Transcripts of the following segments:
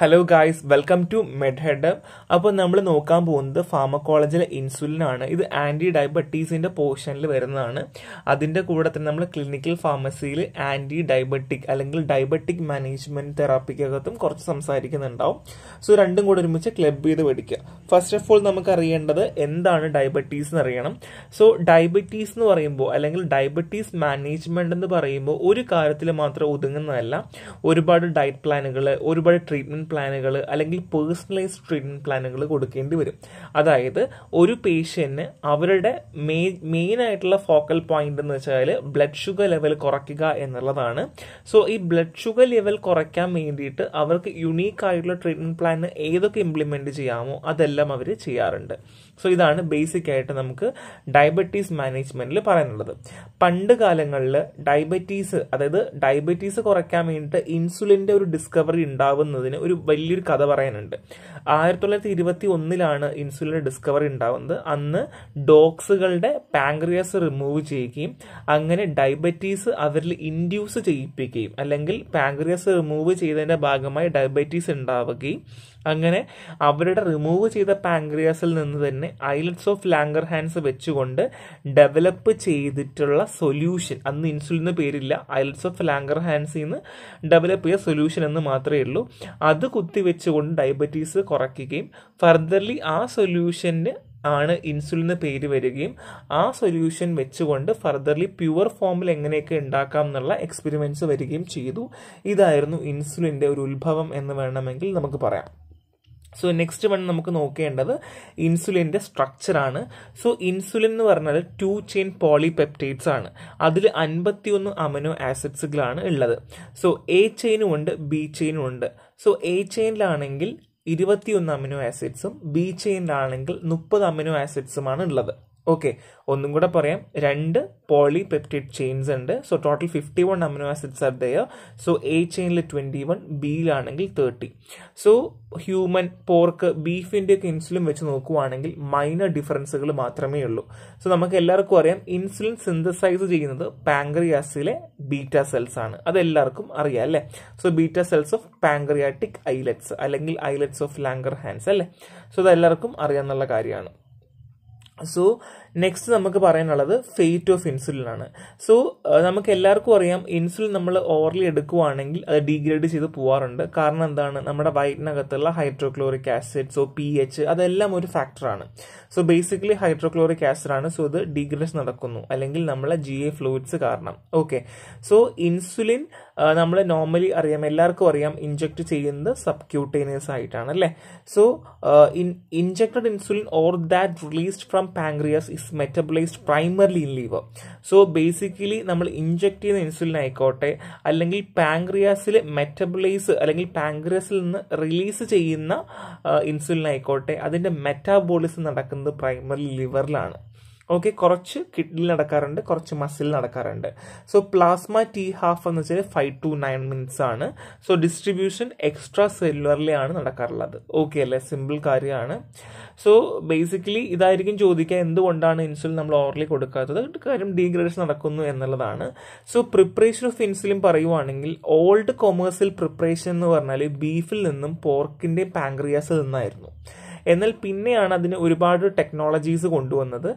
Hello guys welcome to med head അപ്പോൾ നമ്മൾ നോക്കാൻ പോകുന്നത് ഫാമക്കോളജിലെ ഇൻസുലിൻ ആണ് ഇത് ആൻറ്റി ഡയബറ്റീസിൻ്റെ പോർഷനിൽ വരുന്നതാണ് അതിൻ്റെ കൂടെ തന്നെ നമ്മൾ ക്ലിനിക്കൽ ഫാർമസിയിൽ ആൻറ്റി ഡയബറ്റിക് അല്ലെങ്കിൽ ഡയബറ്റിക് മാനേജ്മെൻറ്റ് തെറാപ്പിക്കകത്തും കുറച്ച് സംസാരിക്കുന്നുണ്ടാവും സോ രണ്ടും കൂടെ ഒരുമിച്ച് ക്ലബ് ചെയ്ത് പഠിക്കുക ഫസ്റ്റ് ഓഫ് ഓൾ നമുക്ക് അറിയേണ്ടത് എന്താണ് ഡയബറ്റീസ് എന്ന് അറിയണം സോ ഡയബറ്റീസ് എന്ന് പറയുമ്പോൾ അല്ലെങ്കിൽ ഡയബറ്റീസ് മാനേജ്മെൻ്റ് എന്ന് പറയുമ്പോൾ ഒരു കാര്യത്തിൽ മാത്രം ഒതുങ്ങുന്നതല്ല ഒരുപാട് ഡയറ്റ് പ്ലാനുകൾ ഒരുപാട് ട്രീറ്റ്മെൻറ്റ് പ്ലാനുകൾ അല്ലെങ്കിൽ പേഴ്സണലൈസ്ഡ് ട്രീറ്റ്മെൻറ്റ് പ്ലാനുകൾ കൊടുക്കേണ്ടി വരും അതായത് ഒരു പേഷ്യൻറ്റിന് അവരുടെ മെയിൻ മെയിൻ ആയിട്ടുള്ള ഫോക്കൽ പോയിന്റ് എന്ന് വെച്ചാൽ ബ്ലഡ് ഷുഗർ ലെവൽ കുറയ്ക്കുക എന്നുള്ളതാണ് സോ ഈ ബ്ലഡ് ഷുഗർ ലെവൽ കുറയ്ക്കാൻ വേണ്ടിയിട്ട് അവർക്ക് യുണീക്ക് ആയിട്ടുള്ള ട്രീറ്റ്മെൻറ്റ് പ്ലാൻ ഏതൊക്കെ ഇംപ്ലിമെൻറ്റ് ചെയ്യാമോ അതെല്ലാം അവർ ചെയ്യാറുണ്ട് സോ ഇതാണ് ബേസിക് ആയിട്ട് നമുക്ക് ഡയബറ്റീസ് മാനേജ്മെന്റിൽ പറയാനുള്ളത് പണ്ട് കാലങ്ങളിൽ ഡയബറ്റീസ് അതായത് ഡയബറ്റീസ് കുറയ്ക്കാൻ വേണ്ടിയിട്ട് ഇൻസുലിൻ്റെ ഒരു ഡിസ്കവറി ഉണ്ടാവുന്നതിന് ഒരു വലിയൊരു കഥ പറയാനുണ്ട് ആയിരത്തി തൊള്ളായിരത്തി ഇരുപത്തി ഒന്നിലാണ് ഇൻസുലിൻ്റെ ഡിസ്കവറി ഉണ്ടാവുന്നത് അന്ന് ഡോക്സുകളുടെ പാങ്ക്രിയാസ് റിമൂവ് ചെയ്യുകയും അങ്ങനെ ഡയബറ്റീസ് അവരിൽ ഇൻഡ്യൂസ് ചെയ്യിപ്പിക്കുകയും അല്ലെങ്കിൽ പാങ്ക്രിയാസ് റിമൂവ് ചെയ്തതിൻ്റെ ഭാഗമായി ഡയബറ്റീസ് ഉണ്ടാവുകയും അങ്ങനെ അവരുടെ റിമൂവ് ചെയ്ത പാങ്ക്രിയാസിൽ നിന്ന് തന്നെ ഐലറ്റ്സ് ഓഫ് ലാങ്കർ ഹാൻഡ്സ് വെച്ചുകൊണ്ട് ഡെവലപ്പ് ചെയ്തിട്ടുള്ള സൊല്യൂഷൻ അന്ന് ഇൻസുലിൻ പേരില്ല ഐലറ്റ്സ് ഓഫ് ലാങ്കർ ഹാൻഡ്സിൽ നിന്ന് ഡെവലപ്പ് ചെയ്ത സൊല്യൂഷൻ എന്ന് മാത്രമേ ഉള്ളൂ അത് കുത്തിവെച്ചുകൊണ്ട് ഡയബറ്റീസ് കുറയ്ക്കുകയും ഫർദർലി ആ സൊല്യൂഷന് ആണ് ഇൻസുലിന് പേര് വരികയും ആ സൊല്യൂഷൻ വെച്ചുകൊണ്ട് ഫർദർലി പ്യുവർ ഫോമിൽ എങ്ങനെയൊക്കെ ഉണ്ടാക്കാം എന്നുള്ള എക്സ്പെരിമെൻറ്റ്സ് വരികയും ചെയ്തു ഇതായിരുന്നു ഇൻസുലിൻ്റെ ഒരു ഉത്ഭവം എന്ന് വേണമെങ്കിൽ നമുക്ക് പറയാം സോ നെക്സ്റ്റ് വൺ നമുക്ക് നോക്കേണ്ടത് ഇൻസുലിൻ്റെ സ്ട്രക്ചറാണ് സോ ഇൻസുലിൻ എന്ന് പറഞ്ഞാൽ ടു ചെയിൻ പോളിപെപ്റ്റൈഡ്സ് ആണ് അതിൽ അൻപത്തിയൊന്ന് അമനോ ആസിഡ്സുകളാണ് ഉള്ളത് സോ എ ചെയിനും ഉണ്ട് ബി ചെയിനും ഉണ്ട് സോ എ ചെയിനിലാണെങ്കിൽ ഇരുപത്തിയൊന്ന് അമിനോ ആസിഡ്സും ബി ചെയിനിലാണെങ്കിൽ മുപ്പത് അമിനോ ആസിഡ്സുമാണ് ഉള്ളത് ഓക്കെ ഒന്നും കൂടെ പറയാം രണ്ട് പോളി പെപ്റ്റിഡ് ചെയിൻസ് ഉണ്ട് so total fifty one amino acids are there so A ചെയിനിൽ ട്വൻറ്റി വൺ ബിയിലാണെങ്കിൽ തേർട്ടി സോ ഹ്യൂമൻ പോർക്ക് ബീഫിൻ്റെയൊക്കെ ഇൻസുലിൻ വെച്ച് നോക്കുവാണെങ്കിൽ മൈനർ ഡിഫറൻസുകൾ മാത്രമേ ഉള്ളൂ സോ നമുക്ക് എല്ലാവർക്കും അറിയാം ഇൻസുലിൻ സിന്തസൈസ് ചെയ്യുന്നത് പാങ്ക്രിയാസിലെ ബീറ്റ സെൽസ് ആണ് അത് എല്ലാവർക്കും അറിയാം അല്ലേ so beta cells of pancreatic islets അല്ലെങ്കിൽ ഐലറ്റ്സ് ഓഫ് ലാങ്കർ ഹാൻഡ്സ് അല്ലേ സോ അതെല്ലാവർക്കും എല്ലാവർക്കും അറിയാമെന്നുള്ള കാര്യമാണ് സോ നെക്സ്റ്റ് നമുക്ക് പറയാനുള്ളത് ഫേറ്റ് ഓഫ് ഇൻസുലിൻ ആണ് സോ നമുക്ക് എല്ലാവർക്കും അറിയാം ഇൻസുലിൻ നമ്മൾ ഓവർലി എടുക്കുകയാണെങ്കിൽ അത് ഡീഗ്രേഡ് ചെയ്ത് പോവാറുണ്ട് കാരണം എന്താണ് നമ്മുടെ വയറ്റിനകത്തുള്ള hydrochloric acid so P H അതെല്ലാം ഒരു ഫാക്ടറാണ് സോ ബേസിക്കലി ഹൈഡ്രോക്ലോറിക് ആസിഡ് ആണ് സോ ഇത് ഡീഗ്രേഡ് നടക്കുന്നു അല്ലെങ്കിൽ നമ്മളെ ജി എ ഫ്ലൂയിഡ്സ് കാരണം ഓക്കെ സോ ഇൻസുലിൻ നമ്മൾ നോർമലി അറിയാം എല്ലാവർക്കും അറിയാം ഇഞ്ചക്ട് ചെയ്യുന്നത് സബ്ക്യൂട്ടേനിയസ് ആയിട്ടാണ് അല്ലേ so in injected insulin or that released from from pancreas is metabolized primarily in liver so basically നമ്മൾ ഇഞ്ചക്ട് ചെയ്യുന്ന ഇൻസുലിൻ ആയിക്കോട്ടെ അല്ലെങ്കിൽ പാങ്ക്രിയാസിൽ മെറ്റബിലൈസ് അല്ലെങ്കിൽ പാങ്ക്രിയാസിൽ നിന്ന് റിലീസ് ചെയ്യുന്ന ഇൻസുലിൻ ആയിക്കോട്ടെ അതിൻ്റെ മെറ്റാബോളിസം നടക്കുന്നത് പ്രൈമറി ലിവറിലാണ് ഓക്കെ കുറച്ച് കിഡ്നിൽ നടക്കാറുണ്ട് കുറച്ച് മസിൽ നടക്കാറുണ്ട് സോ പ്ലാസ്മ ടി ഹാഫ് എന്ന് വെച്ചാൽ ഫൈവ് ടു നയൻ മിനിറ്റ്സ് ആണ് സോ ഡിസ്ട്രിബ്യൂഷൻ എക്സ്ട്രാ സെല്ലുലറിലാണ് നടക്കാറുള്ളത് ഓക്കെ അല്ലേ സിമ്പിൾ കാര്യമാണ് സോ ബേസിക്കലി ഇതായിരിക്കും ചോദിക്കുക എന്തുകൊണ്ടാണ് ഇൻസുലിൻ നമ്മൾ ഓർലി കൊടുക്കാത്തത് കാര്യം ഡീഗ്രേഡേഷൻ നടക്കുന്നു എന്നുള്ളതാണ് സോ പ്രിപ്പറേഷൻ ഓഫ് ഇൻസുലിൻ പറയുവാണെങ്കിൽ ഓൾഡ് കൊമേഴ്സിൽ പ്രിപ്പറേഷൻ എന്ന് പറഞ്ഞാൽ ബീഫിൽ നിന്നും പോർക്കിൻ്റെ പാങ്ക്രിയാസിൽ നിന്നായിരുന്നു എന്നാൽ പിന്നെയാണ് അതിന് ഒരുപാട് ടെക്നോളജീസ് കൊണ്ടുവന്നത്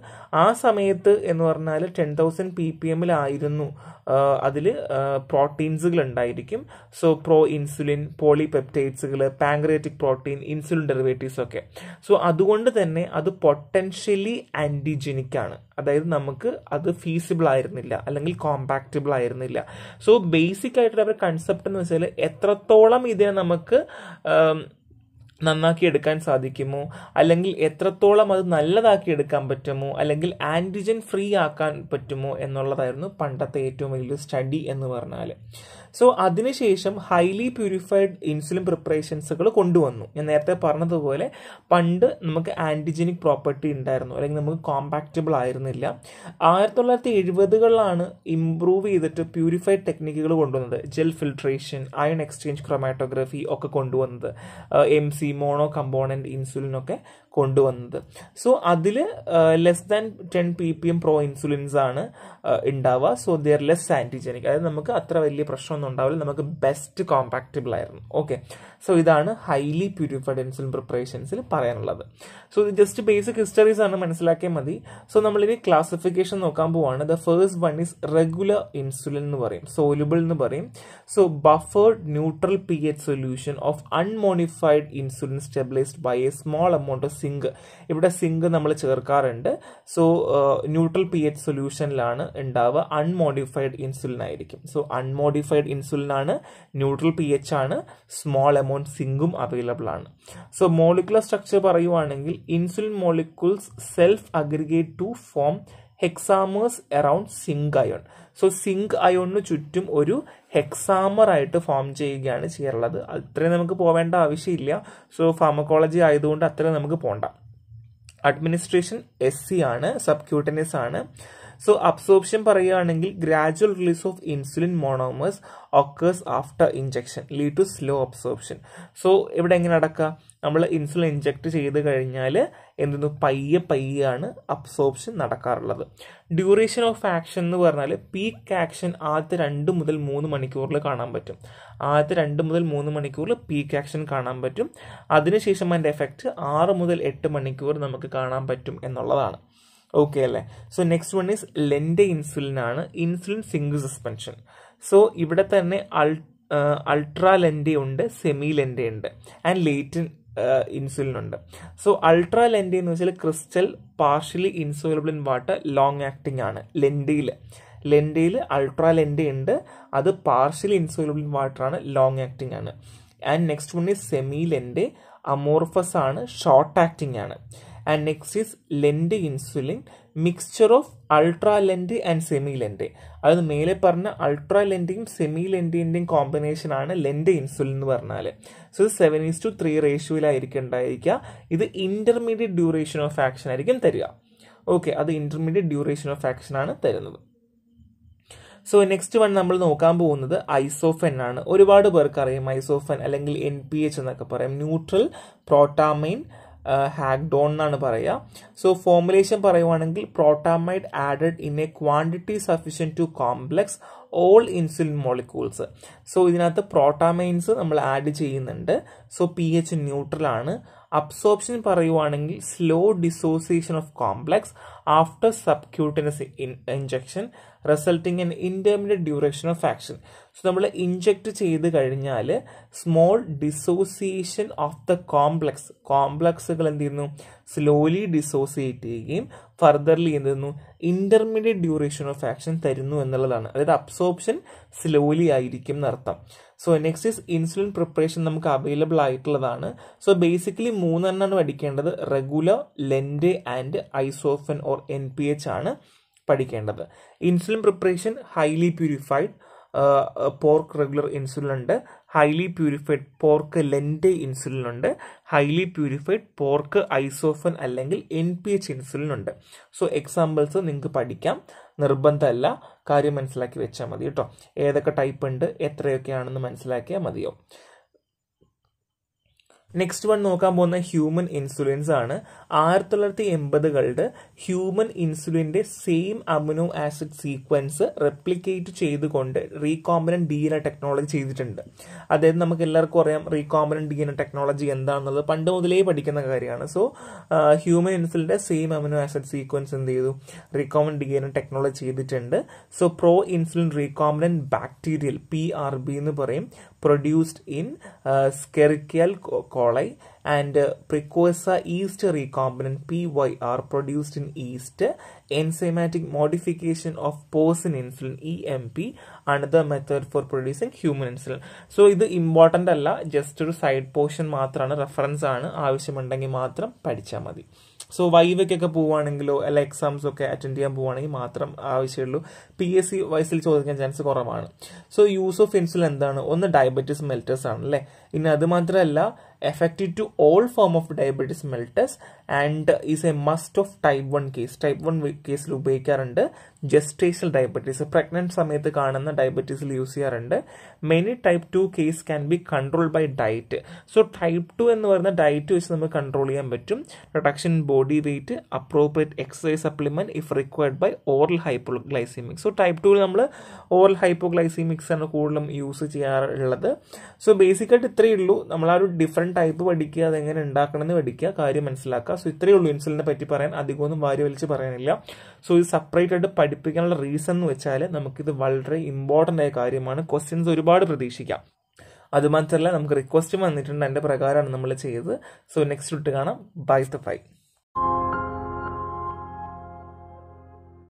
ആ സമയത്ത് എന്ന് പറഞ്ഞാൽ ടെൻ തൗസൻഡ് പി പി എമ്മിലായിരുന്നു അതിൽ പ്രോട്ടീൻസുകൾ ഉണ്ടായിരിക്കും സോ പ്രോ ഇൻസുലിൻ പോളിപെപ്റ്റൈറ്റ്സുകൾ പാങ്ക്രേറ്റിക് പ്രോട്ടീൻ ഇൻസുലിൻ ഡെറിവേറ്റീവ്സ് ഒക്കെ സോ അതുകൊണ്ട് തന്നെ അത് പൊട്ടൻഷ്യലി ആൻറ്റിജനിക് ആണ് അതായത് നമുക്ക് അത് ഫീസിബിൾ ആയിരുന്നില്ല അല്ലെങ്കിൽ കോമ്പാക്റ്റബിൾ ആയിരുന്നില്ല സോ ബേസിക് ആയിട്ടുള്ള അവരുടെ കൺസെപ്റ്റ് എന്ന് വെച്ചാൽ എത്രത്തോളം ഇതിനെ നമുക്ക് നന്നാക്കി എടുക്കാൻ സാധിക്കുമോ അല്ലെങ്കിൽ എത്രത്തോളം അത് നല്ലതാക്കി എടുക്കാൻ പറ്റുമോ അല്ലെങ്കിൽ ആൻറ്റിജൻ ഫ്രീ ആക്കാൻ പറ്റുമോ എന്നുള്ളതായിരുന്നു പണ്ടത്തെ ഏറ്റവും വലിയ സ്റ്റഡി എന്ന് പറഞ്ഞാൽ സോ അതിനുശേഷം ഹൈലി പ്യൂരിഫൈഡ് ഇൻസുലിൻ പ്രിപ്പറേഷൻസുകൾ കൊണ്ടുവന്നു ഞാൻ നേരത്തെ പറഞ്ഞതുപോലെ പണ്ട് നമുക്ക് ആൻറ്റിജനിക് പ്രോപ്പർട്ടി ഉണ്ടായിരുന്നു അല്ലെങ്കിൽ നമുക്ക് കോമ്പാക്റ്റബിൾ ആയിരുന്നില്ല ആയിരത്തി തൊള്ളായിരത്തി എഴുപതുകളിലാണ് ഇമ്പ്രൂവ് ചെയ്തിട്ട് പ്യൂരിഫൈഡ് ടെക്നിക്കുകൾ കൊണ്ടുവന്നത് gel filtration ion exchange chromatography ഒക്കെ കൊണ്ടുവന്നത് എം സി മോണോ കമ്പോണൻറ്റ് ഇൻസുലിനൊക്കെ കൊണ്ടുവന്നത് സോ അതിൽ less than ten P P M pro insulins ആണ് ഉണ്ടാവുക സോ ദിയർ ലെസ് ആൻറ്റിജനിക് അതായത് നമുക്ക് അത്ര വലിയ പ്രശ്നം ഒന്നും ഉണ്ടാവില്ല നമുക്ക് ബെസ്റ്റ് കോമ്പാക്റ്റബിൾ ആയിരുന്നു ഓക്കെ സോ ഇതാണ് ഹൈലി പ്യൂരിഫൈഡ് ഇൻസുലിൻ പ്രിപ്പറേഷൻസിൽ പറയാനുള്ളത് സോ ഇത് ജസ്റ്റ് ബേസിക് ഹിസ്റ്ററീസ് ആണ് മനസ്സിലാക്കിയാൽ മതി സോ നമ്മളിനി ക്ലാസിഫിക്കേഷൻ നോക്കാൻ പോവാണ് the first one is regular insulin എന്ന് പറയും സോലുബിൾ എന്ന് പറയും so buffered neutral P H solution of unmodified insulin stabilised by a small amount of zinc ഇവിടെ സിങ്ക് നമ്മൾ ചേർക്കാറുണ്ട് സോ ന്യൂട്രൽ പി എച്ച് സൊല്യൂഷനിലാണ് ഉണ്ടാവുക അൺമോഡിഫൈഡ് ഇൻസുലിൻ ആയിരിക്കും സോ അൺമോഡിഫൈഡ് ഇൻസുലിൻ ആണ് ന്യൂട്രൽ പി എച്ച് ആണ് സ്മോൾ എമൗണ്ട് സിങ്കും available ആണ് സോ മോളിക്കുലർ സ്ട്രക്ചർ പറയുവാണെങ്കിൽ insulin molecules self aggregate to form hexamers around zinc ion so zinc അയോണിന് ചുറ്റും ഒരു ഹെക്സാമർ ആയിട്ട് ഫോം ചെയ്യുകയാണ് ചെയ്യാറുള്ളത് അത്രയും നമുക്ക് പോവേണ്ട ആവശ്യമില്ല സോ ഫാർമക്കോളജി ആയതുകൊണ്ട് അത്രയും നമുക്ക് പോണ്ട അഡ്മിനിസ്ട്രേഷൻ എസ് സി ആണ് സബ്ക്യൂട്ടനസ് ആണ് സോ അബ്സോർപ്ഷൻ പറയുകയാണെങ്കിൽ gradual release of insulin monomers occurs after injection lead to slow absorption so ഇവിടെ എങ്ങനെ അടക്കുക നമ്മൾ ഇൻസുലിൻ ഇഞ്ചക്ട് ചെയ്ത് കഴിഞ്ഞാൽ എന്തെന്ന് പയ്യെ പയ്യാണ് അബ്സോർപ്ഷൻ നടക്കാറുള്ളത് ഡ്യൂറേഷൻ ഓഫ് ആക്ഷൻ എന്ന് പറഞ്ഞാൽ പീക്ക് ആക്ഷൻ ആദ്യത്തെ രണ്ട് മുതൽ മൂന്ന് മണിക്കൂറിൽ കാണാൻ പറ്റും ആദ്യത്തെ രണ്ട് മുതൽ മൂന്ന് മണിക്കൂറിൽ പീക്ക് ആക്ഷൻ കാണാൻ പറ്റും അതിനുശേഷം അതിൻ്റെ എഫക്റ്റ് ആറ് മുതൽ എട്ട് മണിക്കൂർ നമുക്ക് കാണാൻ പറ്റും എന്നുള്ളതാണ് ഓക്കെ അല്ലേ so next one is lente insulin ആണ് ഇൻസുലിൻ സിംഗിൾ സസ്പെൻഷൻ സോ ഇവിടെ തന്നെ അൾട്രാ ലെൻഡെ ഉണ്ട് സെമി ലെൻഡെ ഉണ്ട് ആൻഡ് ലേറ്റൻ ഇൻസുലിൻ ഉണ്ട് സോ അൾട്രാ ലെൻഡെ എന്ന് വെച്ചാൽ crystal partially insoluble in water long acting ആണ് ലെൻഡയിൽ ലെൻഡയിൽ അൾട്രാ ലെൻഡെ ഉണ്ട് അത് പാർഷ്യലി ഇൻസോലബിൾ ഇൻ വാട്ടർ ആണ് ലോങ് ആക്ടിങ് ആണ് and next one is semi lente amorphous ആണ് ഷോർട്ട് ആക്ടിങ് ആണ് and next is lente insulin mixture of ultra lente and semi lente അതായത് മേലെ പറഞ്ഞ അൾട്രാ ലെൻഡിയും സെമി ലെൻറ്റിൻ്റെയും കോമ്പിനേഷൻ ആണ് ലെൻഡ് ഇൻസുലിൻ എന്ന് പറഞ്ഞാൽ സോ ഇത് സെവൻ ഈസ് ടു ത്രീ റേഷ്യോയിലായിരിക്കും ഉണ്ടായിരിക്കുക ഇത് ഇൻ്റർമീഡിയറ്റ് ഡ്യൂറേഷൻ ഓഫ് ആക്ഷൻ ആയിരിക്കും തരിക ഓക്കെ അത് ഇൻ്റർമീഡിയറ്റ് ഡ്യൂറേഷൻ ഓഫ് ആക്ഷൻ ആണ് തരുന്നത് സോ നെക്സ്റ്റ് വൺ നമ്മൾ നോക്കാൻ പോകുന്നത് ഐസോഫൻ ആണ് ഒരുപാട് പേർക്ക് അറിയാം ഐസോഫൻ അല്ലെങ്കിൽ എൻ പി എച്ച് എന്നൊക്കെ പറയാം ന്യൂട്രൽ പ്രോട്ടാമൈൻ ഹാക്ഡോൺ എന്നാണ് പറയുക സോ ഫോമുലേഷൻ പറയുവാണെങ്കിൽ protamine added in a quantity sufficient to complex all insulin molecules so ഇതിനകത്ത് പ്രോട്ടാമൈൻസ് നമ്മൾ ആഡ് ചെയ്യുന്നുണ്ട് സോ പി എച്ച് ന്യൂട്രൽ ആണ് അബ്സോർപ്ഷൻ പറയുവാണെങ്കിൽ slow dissociation of complex after subcutaneous injection resulting in indeterminate duration of action so നമ്മൾ inject ചെയ്ത് കഴിഞ്ഞാൽ small dissociation of the complex കോംപ്ലക്സുകൾ എന്ത് ചെയ്യുന്നു സ്ലോലി ഡിസോസിയേറ്റ് ചെയ്യുകയും ഫർദർലി എന്ത് ഇന്റർമീഡിയറ്റ് ഡ്യൂറേഷൻ ഓഫ് ആക്ഷൻ തരുന്നു എന്നുള്ളതാണ് അതായത് അബ്സോർപ്ഷൻ സ്ലോലി ആയിരിക്കും എന്നർത്ഥം so next is insulin preparation നമുക്ക് അവൈലബിൾ ആയിട്ടുള്ളതാണ് സോ ബേസിക്കലി മൂന്നെണ്ണമാണ് പഠിക്കേണ്ടത് regular lente and isophane or N P H ആണ് പഠിക്കേണ്ടത് insulin preparation highly purified pork regular insulin ഉണ്ട് highly purified pork lente insulin ഉണ്ട് ഹൈലി പ്യൂരിഫൈഡ് പോർക്ക് ഐസോഫൻ അല്ലെങ്കിൽ N P H insulin ഉണ്ട് so examples നിങ്ങൾക്ക് പഠിക്കാം നിർബന്ധമല്ല കാര്യം മനസ്സിലാക്കി വെച്ചാൽ മതി കേട്ടോ ഏതൊക്കെ ടൈപ്പ് ഉണ്ട് എത്രയൊക്കെയാണെന്ന് മനസ്സിലാക്കിയാൽ മതിയോ നെക്സ്റ്റ് വൺ നോക്കാൻ പോകുന്ന ഹ്യൂമൻ ഇൻസുലിൻസ് ആണ് ആയിരത്തി തൊള്ളായിരത്തി എൺപതുകളുടെ ഹ്യൂമൻ ഇൻസുലിൻ്റെ same amino acid sequence replicate ചെയ്തുകൊണ്ട് recombinant D N A technology ചെയ്തിട്ടുണ്ട് അതായത് നമുക്ക് എല്ലാവർക്കും അറിയാം recombinant D N A technology എന്താണെന്നുള്ളത് പണ്ട് മുതലേ പഠിക്കുന്ന കാര്യമാണ് സോ ഹ്യൂമൻ ഇൻസുലിൻ്റെ സെയിം അമിനോ ആസിഡ് സീക്വൻസ് എന്ത് ചെയ്തു recombinant D N A technology ചെയ്തിട്ടുണ്ട് so pro insulin recombinant bacterial P R B എന്ന് പറയും produced in uh, Escherichia coli and uh, precursor yeast recombinant PYR produced in yeast, enzymatic modification of porcine insulin EMP, another method for producing human insulin. So, ഇത് important അല്ല just ഒരു side portion മാത്രമാണ് reference ആണ് ആവശ്യമുണ്ടെങ്കിൽ മാത്രം പഠിച്ചാൽ മതി so വൈവയ്ക്കൊക്കെ പോവുകയാണെങ്കിലോ അല്ല എക്സാംസ് ഒക്കെ അറ്റൻഡ് ചെയ്യാൻ പോവുകയാണെങ്കിൽ മാത്രം ആവശ്യമുള്ളൂ പി എസ് സി വയസ്സിൽ ചോദിക്കാൻ ചാൻസ് കുറവാണ് സോ യൂസ് ഓഫ് ഇൻസുലിൻ എന്താണ് ഒന്ന് ഡയബറ്റിസ് മെൽറ്റേഴ്സ് ആണ് അല്ലേ ഇനി അത് മാത്രമല്ല effective to all form of diabetes mellitus and is a must of type one case type one കേസിൽ ഉപയോഗിക്കാറുണ്ട് ജസ്റ്റേഷൽ ഡയബറ്റീസ് പ്രഗ്നന്റ് സമയത്ത് കാണുന്ന ഡയബറ്റീസിൽ യൂസ് ചെയ്യാറുണ്ട് many type two case can be control by diet so type two എന്ന് പറയുന്ന diet വെച്ച് നമുക്ക് കൺട്രോൾ ചെയ്യാൻ പറ്റും reduction body weight appropriate exercise supplement if required by oral hypoglycaemics so type ടുവിൽ നമ്മൾ ഓറൽ ഹൈപ്പോഗ്ലൈസീമിക്സ് ആണ് കൂടുതലും യൂസ് ചെയ്യാറുള്ളത് സോ ബേസിക്കായിട്ട് ഇത്രയേ ഉള്ളൂ നമ്മൾ ആ ഒരു ഡിഫറെൻറ്റ് ടൈപ്പ് പഠിക്കുക അതെങ്ങനെ ഉണ്ടാക്കണമെന്ന് പഠിക്കുക കാര്യം മനസ്സിലാക്കുക സോ ഇത്രയേ ഉള്ളൂ ഇൻസുലിനെ പറ്റി പറയാൻ അധികമൊന്നും വാരി വലിച്ച് പറയാനില്ല സോ ഇത് സെപ്പറേറ്റ് ആയിട്ട് പഠിപ്പിക്കാനുള്ള റീസൺ എന്ന് വെച്ചാൽ നമുക്കിത് വളരെ ഇമ്പോർട്ടൻ്റ് ആയ കാര്യമാണ് ക്വസ്റ്റ്യൻസ് ഒരുപാട് പ്രതീക്ഷിക്കാം അതുമാത്രമല്ല നമുക്ക് റിക്വസ്റ്റ് വന്നിട്ടുണ്ട് അതിൻ്റെ പ്രകാരമാണ് നമ്മൾ ചെയ്തത് സോ നെക്സ്റ്റ് ഇട്ട് കാണാം ബൈ ദ ബൈ